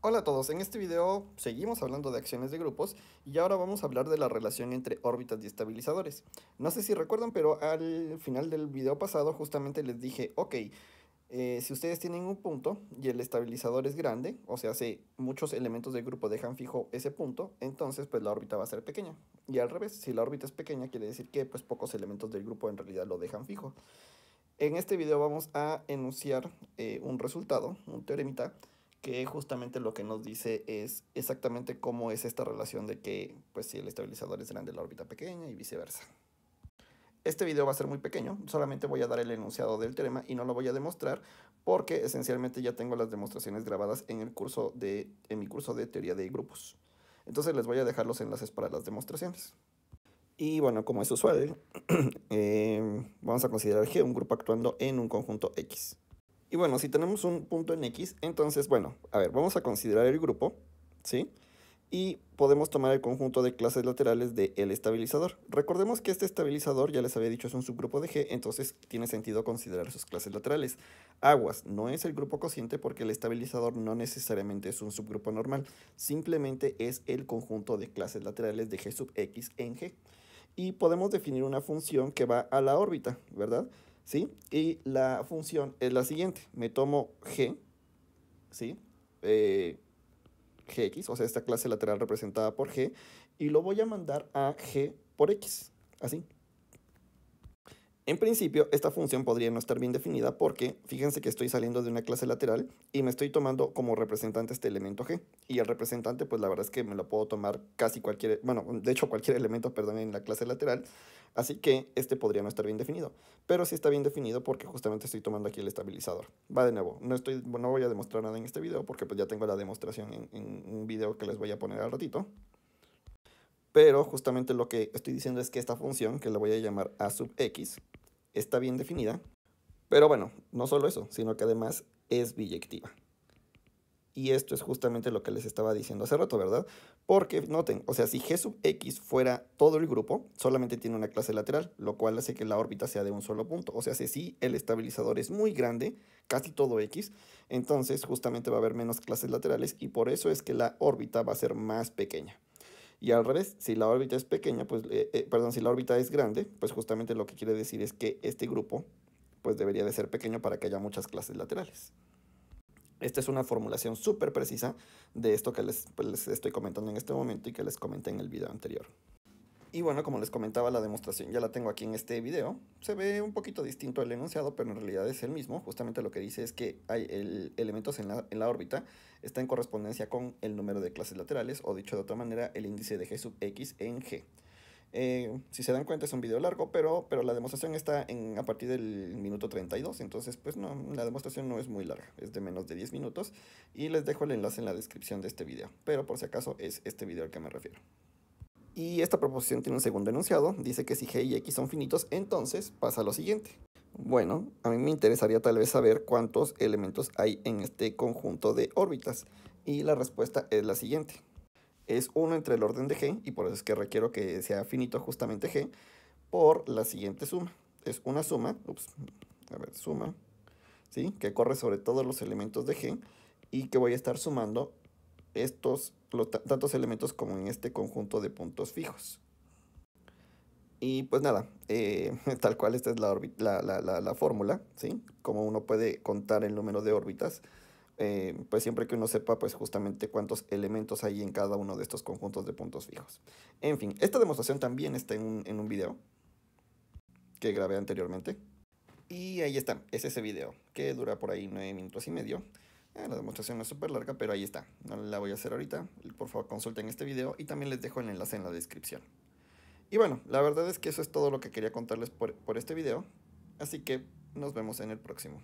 Hola a todos, en este video seguimos hablando de acciones de grupos y ahora vamos a hablar de la relación entre órbitas y estabilizadores. No sé si recuerdan, pero al final del video pasado justamente les dije, ok, eh, si ustedes tienen un punto y el estabilizador es grande, o sea, si muchos elementos del grupo dejan fijo ese punto, entonces pues la órbita va a ser pequeña. Y al revés, si la órbita es pequeña, quiere decir que pues pocos elementos del grupo en realidad lo dejan fijo. En este video vamos a enunciar eh, un resultado, un teoremita, que justamente lo que nos dice es exactamente cómo es esta relación de que, pues si el estabilizador es grande, la órbita pequeña y viceversa. Este video va a ser muy pequeño, solamente voy a dar el enunciado del teorema y no lo voy a demostrar porque esencialmente ya tengo las demostraciones grabadas en, el curso de, en mi curso de teoría de grupos. Entonces les voy a dejar los enlaces para las demostraciones. Y bueno, como es usual, eh, vamos a considerar G un grupo actuando en un conjunto X. Y bueno, si tenemos un punto en X, entonces, bueno, a ver, vamos a considerar el grupo, ¿sí? Y podemos tomar el conjunto de clases laterales del el estabilizador. Recordemos que este estabilizador, ya les había dicho, es un subgrupo de G, entonces tiene sentido considerar sus clases laterales. Aguas no es el grupo cociente porque el estabilizador no necesariamente es un subgrupo normal, simplemente es el conjunto de clases laterales de G sub X en G. Y podemos definir una función que va a la órbita, ¿verdad? Y la función es la siguiente. Me tomo G, ¿sí? Eh, Gx, o sea, esta clase lateral representada por G, y lo voy a mandar a G por X, así. En principio, esta función podría no estar bien definida porque, fíjense que estoy saliendo de una clase lateral y me estoy tomando como representante este elemento g. Y el representante, pues la verdad es que me lo puedo tomar casi cualquier, bueno, de hecho cualquier elemento, perdón, en la clase lateral. Así que este podría no estar bien definido. Pero sí está bien definido porque justamente estoy tomando aquí el estabilizador. Va de nuevo, no, estoy, no voy a demostrar nada en este video porque pues ya tengo la demostración en, en un video que les voy a poner al ratito. Pero justamente lo que estoy diciendo es que esta función, que la voy a llamar a sub x, está bien definida. Pero bueno, no solo eso, sino que además es biyectiva. Y esto es justamente lo que les estaba diciendo hace rato, ¿verdad? Porque noten, o sea, si G sub X fuera todo el grupo, solamente tiene una clase lateral, lo cual hace que la órbita sea de un solo punto. O sea, si el estabilizador es muy grande, casi todo X, entonces justamente va a haber menos clases laterales y por eso es que la órbita va a ser más pequeña. Y al revés, si la órbita es pequeña, pues, eh, eh, perdón, si la órbita es grande, pues justamente lo que quiere decir es que este grupo pues debería de ser pequeño para que haya muchas clases laterales. Esta es una formulación súper precisa de esto que les, pues, les estoy comentando en este momento y que les comenté en el video anterior. Y bueno, como les comentaba, la demostración ya la tengo aquí en este video. Se ve un poquito distinto el enunciado, pero en realidad es el mismo. Justamente lo que dice es que hay el, elementos en la, órbita está en correspondencia con el número de clases laterales, o dicho de otra manera, el índice de G sub X en G. Eh, si se dan cuenta es un video largo, pero, pero la demostración está en, a partir del minuto 32, entonces pues no, la demostración no es muy larga, es de menos de 10 minutos y les dejo el enlace en la descripción de este video, pero por si acaso es este video al que me refiero. Y esta proposición tiene un segundo enunciado, dice que si g y x son finitos, entonces pasa lo siguiente. Bueno, a mí me interesaría tal vez saber cuántos elementos hay en este conjunto de órbitas. Y la respuesta es la siguiente. Es 1 entre el orden de g, y por eso es que requiero que sea finito justamente g, por la siguiente suma. Es una suma, a ver, suma, ¿sí? que corre sobre todos los elementos de g, y que voy a estar sumando estos, tantos elementos como en este conjunto de puntos fijos. Y pues nada, eh, tal cual esta es la, la, la, la fórmula, ¿sí? Como uno puede contar el número de órbitas, eh, pues siempre que uno sepa pues justamente cuántos elementos hay en cada uno de estos conjuntos de puntos fijos. En fin, esta demostración también está en un, en un video que grabé anteriormente. Y ahí está, es ese video, que dura por ahí 9 minutos y medio. Eh, la demostración es súper larga, pero ahí está. No la voy a hacer ahorita. Por favor, consulten este video y también les dejo el enlace en la descripción. Y bueno, la verdad es que eso es todo lo que quería contarles por, por este video. Así que nos vemos en el próximo.